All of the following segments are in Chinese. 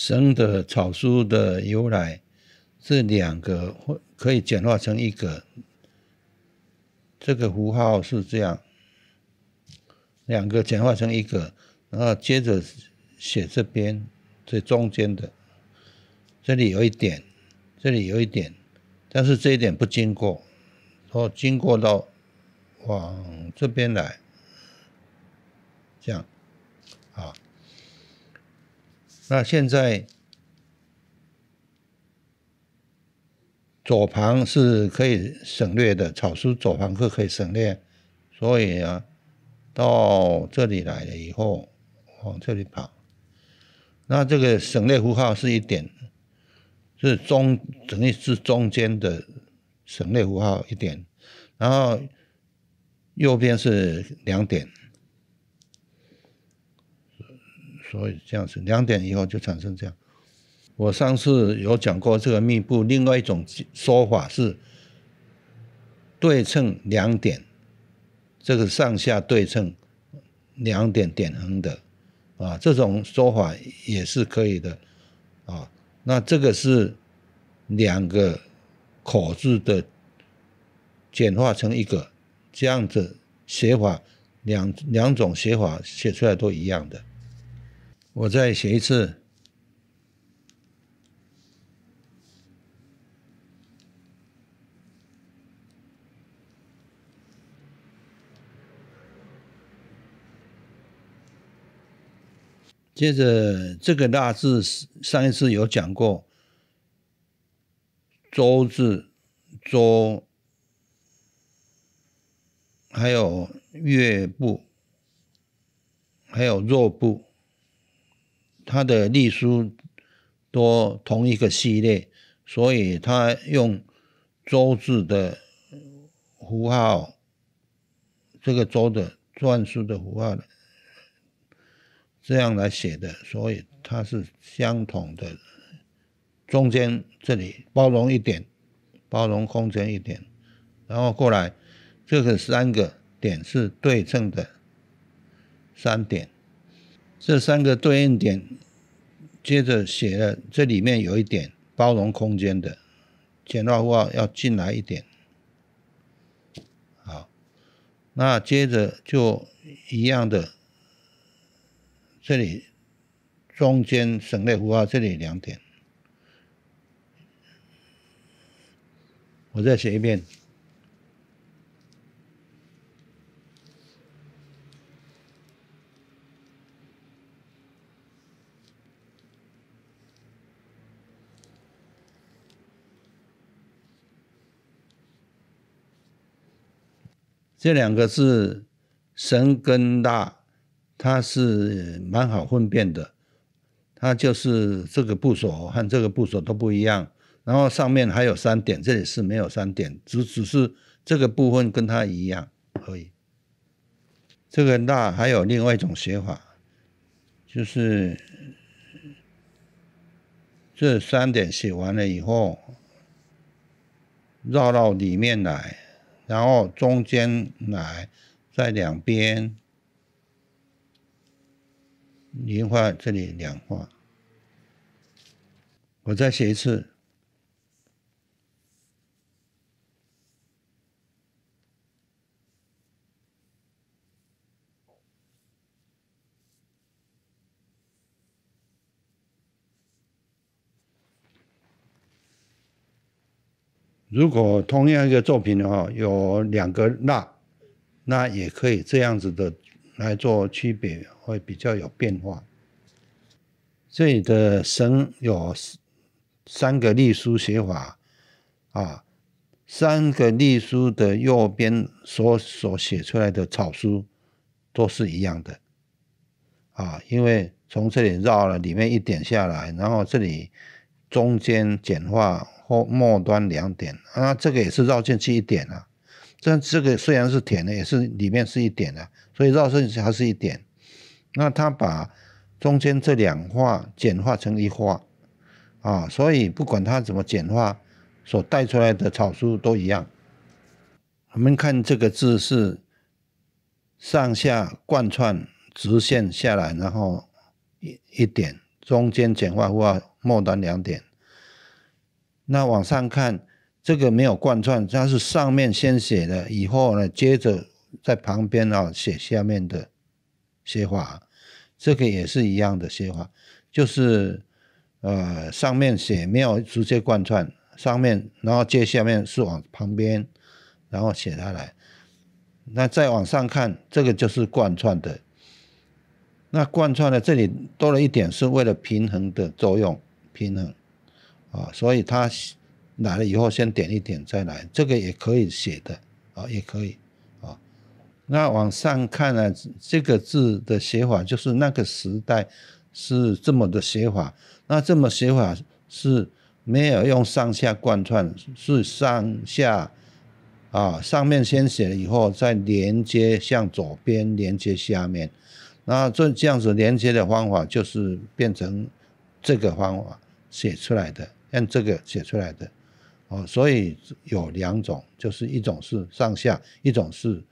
生的草书的由来，这两个会可以简化成一个，这个符号是这样，两个简化成一个，然后接着写这边最中间的，这里有一点，这里有一点，但是这一点不经过，然后经过到往这边来，这样。那现在左旁是可以省略的，草书左旁是可以省略，所以啊，到这里来了以后往这里跑。那这个省略符号是一点，是中等于是中间的省略符号一点，然后右边是两点。所以这样子，两点以后就产生这样。我上次有讲过这个密布，另外一种说法是对称两点，这个上下对称两点点横的啊，这种说法也是可以的啊。那这个是两个口字的简化成一个这样子写法，两两种写法写出来都一样的。我再写一次。接着这个大字，上一次有讲过，周字、周，还有月部，还有若部。他的隶书多同一个系列，所以他用周字的符号，这个周的篆书的符号这样来写的，所以它是相同的。中间这里包容一点，包容空间一点，然后过来这个三个点是对称的三点。这三个对应点，接着写了，这里面有一点包容空间的简略符号要进来一点，好，那接着就一样的，这里中间省略符号这里两点，我再写一遍。这两个字“神”跟“大”，它是蛮好分辨的，它就是这个部首和这个部首都不一样。然后上面还有三点，这里是没有三点，只只是这个部分跟它一样而已。这个“大”还有另外一种写法，就是这三点写完了以后，绕到里面来。然后中间来，在两边，莲画，这里两画。我再写一次。如果同样一个作品的话，有两个捺，那也可以这样子的来做区别，会比较有变化。这里的“生”有三个隶书写法，啊，三个隶书的右边所所写出来的草书都是一样的，啊，因为从这里绕了里面一点下来，然后这里中间简化。末端两点啊，这个也是绕进去一点啊。这这个虽然是甜呢，也是里面是一点的，所以绕进去还是一点。那他把中间这两画简化成一画啊，所以不管他怎么简化，所带出来的草书都一样。我们看这个字是上下贯穿直线下来，然后一一点，中间简化画，末端两点。那往上看，这个没有贯穿，它是上面先写的，以后呢，接着在旁边啊写下面的写法，这个也是一样的写法，就是呃上面写没有直接贯穿上面，然后接下面是往旁边，然后写下来。那再往上看，这个就是贯穿的。那贯穿的这里多了一点，是为了平衡的作用，平衡。啊，所以他来了以后，先点一点，再来，这个也可以写的啊，也可以啊。那往上看呢，这个字的写法就是那个时代是这么的写法。那这么写法是没有用上下贯穿，是上下啊，上面先写了以后，再连接向左边连接下面。那这这样子连接的方法就是变成这个方法写出来的。按这个写出来的，哦，所以有两种，就是一种是上下，一种是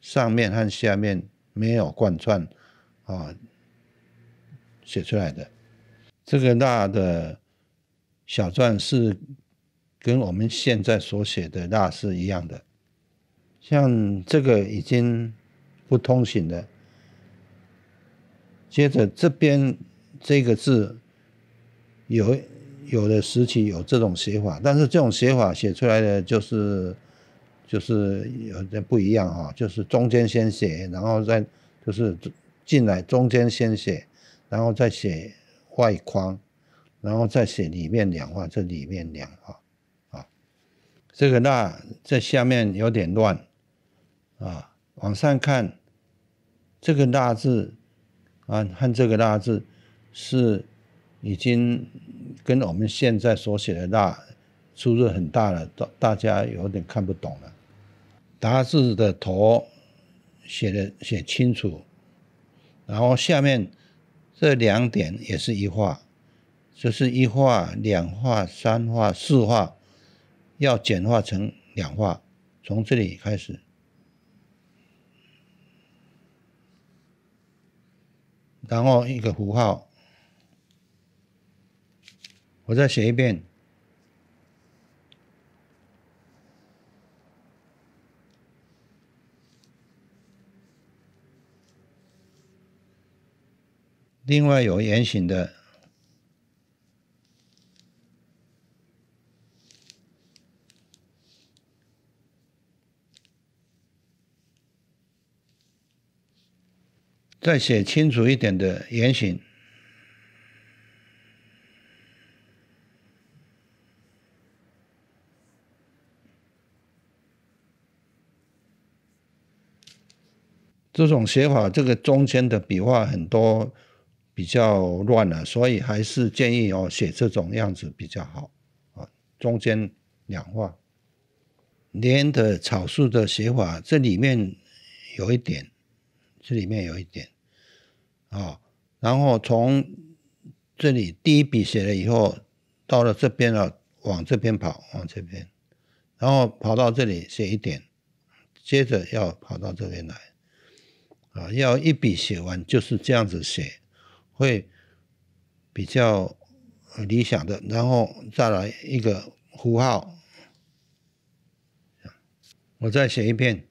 上面和下面没有贯穿，啊，写出来的。这个大的小篆是跟我们现在所写的大是一样的。像这个已经不通行的。接着这边这个字有。有的时期有这种写法，但是这种写法写出来的就是，就是有点不一样啊，就是中间先写，然后再就是进来中间先写，然后再写外框，然后再写里面两画，这里面两画，啊，这个捺在下面有点乱，啊，往上看，这个捺字啊和这个大字是已经。跟我们现在所写的那出入很大了，大大家有点看不懂了。达字的头写的写清楚，然后下面这两点也是一画，就是一画、两画、三画、四画，要简化成两画，从这里开始，然后一个符号。我再写一遍。另外有圆形的，再写清楚一点的圆形。这种写法，这个中间的笔画很多，比较乱了，所以还是建议哦，写这种样子比较好。啊。中间两画，连的草书的写法，这里面有一点，这里面有一点，啊，然后从这里第一笔写了以后，到了这边了，往这边跑，往这边，然后跑到这里写一点，接着要跑到这边来。啊，要一笔写完就是这样子写，会比较理想的。然后再来一个符号，我再写一遍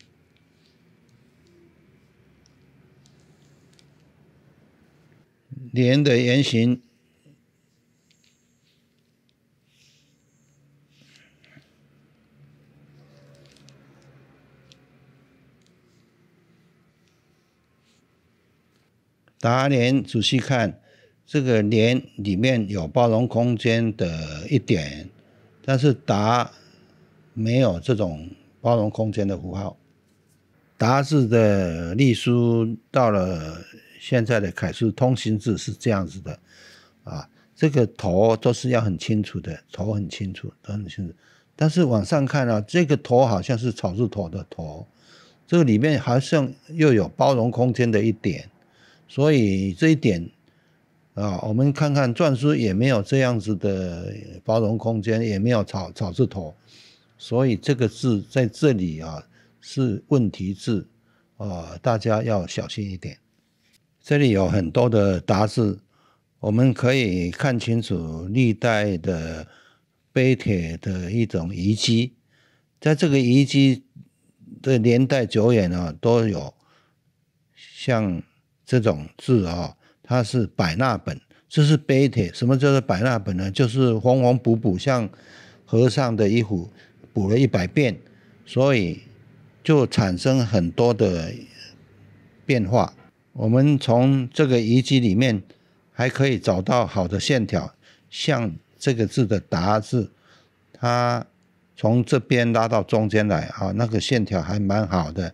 “连的原形。达联仔细看，这个联里面有包容空间的一点，但是达没有这种包容空间的符号。达字的隶书到了现在的楷书通行字是这样子的，啊，这个头都是要很清楚的，头很清楚，头很清楚。但是往上看呢，这个头好像是草字头的头，这个里面好像又有包容空间的一点。所以这一点啊，我们看看篆书也没有这样子的包容空间，也没有草草字头，所以这个字在这里啊是问题字啊，大家要小心一点。这里有很多的答字，我们可以看清楚历代的碑帖的一种遗迹，在这个遗迹的年代久远啊，都有像。这种字啊，它是百纳本，这是碑帖。什么叫做百纳本呢？就是缝缝补补，像和尚的衣服补了一百遍，所以就产生很多的变化。我们从这个遗迹里面还可以找到好的线条，像这个字的“达”字，它从这边拉到中间来啊，那个线条还蛮好的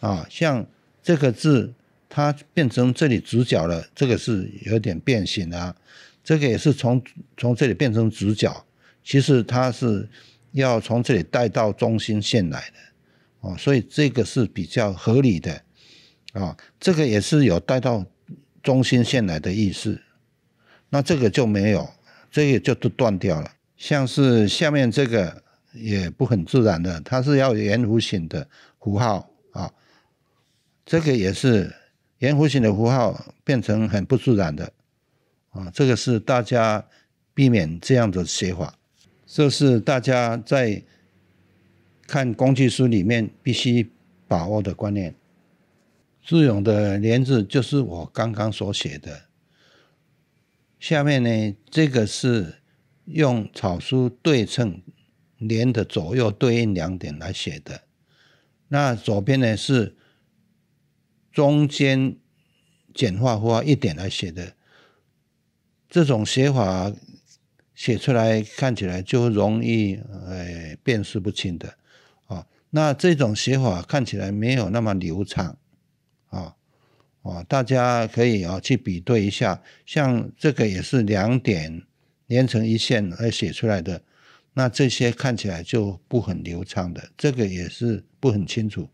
啊。像这个字。它变成这里直角了，这个是有点变形了。这个也是从从这里变成直角，其实它是要从这里带到中心线来的，哦，所以这个是比较合理的，啊，这个也是有带到中心线来的意思。那这个就没有，这个就都断掉了。像是下面这个也不很自然的，它是要圆弧形的符号啊，这个也是。圆弧形的符号变成很不自然的啊，这个是大家避免这样的写法。这是大家在看工具书里面必须把握的观念。智勇的“连”字就是我刚刚所写的。下面呢，这个是用草书对称“连”的左右对应两点来写的。那左边呢是。中间简化花一点来写的这种写法写出来看起来就容易呃辨识不清的啊，那这种写法看起来没有那么流畅啊啊，大家可以啊去比对一下，像这个也是两点连成一线来写出来的，那这些看起来就不很流畅的，这个也是不很清楚。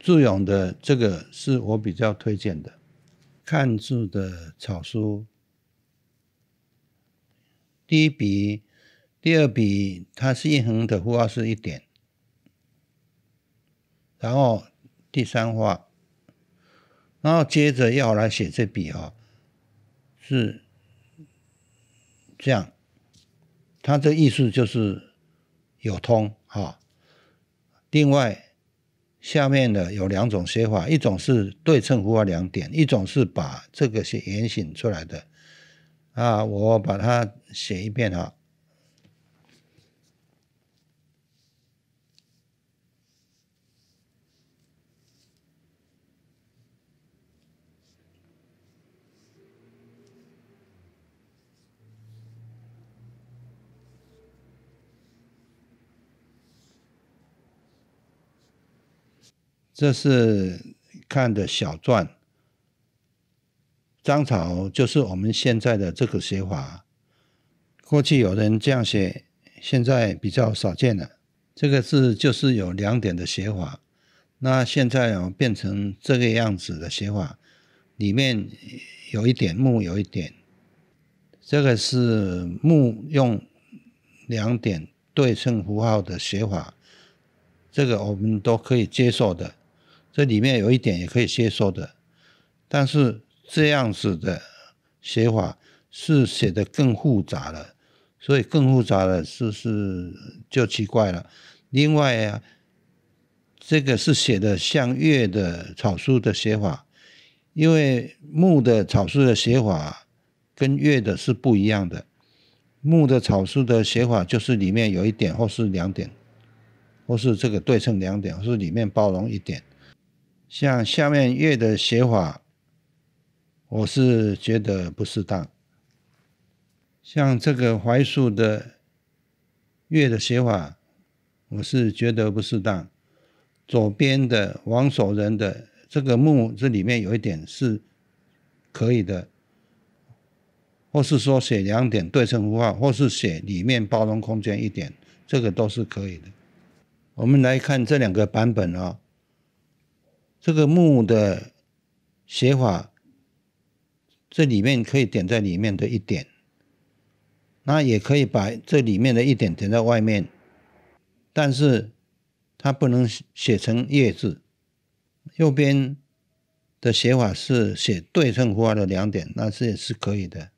祝勇的这个是我比较推荐的，看字的草书，第一笔，第二笔，它是一横的，符号是一点，然后第三画，然后接着要来写这笔哈，是这样，它的意思就是有通哈，另外。下面的有两种写法，一种是对称符号两点，一种是把这个写延伸出来的。啊，我把它写一遍啊。这是看的小篆，章草就是我们现在的这个写法。过去有人这样写，现在比较少见了。这个字就是有两点的写法，那现在哦变成这个样子的写法，里面有一点木，有一点，这个是木用两点对称符号的写法，这个我们都可以接受的。这里面有一点也可以接受的，但是这样子的写法是写的更复杂了，所以更复杂的是是就奇怪了。另外啊，这个是写的像月的草书的写法，因为木的草书的写法跟月的是不一样的。木的草书的写法就是里面有一点，或是两点，或是这个对称两点，或是里面包容一点。像下面月的写法，我是觉得不适当。像这个槐树的月的写法，我是觉得不适当。左边的王守仁的这个木，这里面有一点是可以的，或是说写两点对称符号，或是写里面包容空间一点，这个都是可以的。我们来看这两个版本啊。这个木的写法，这里面可以点在里面的一点，那也可以把这里面的一点点在外面，但是它不能写成叶字。右边的写法是写对称号的两点，那这也是可以的。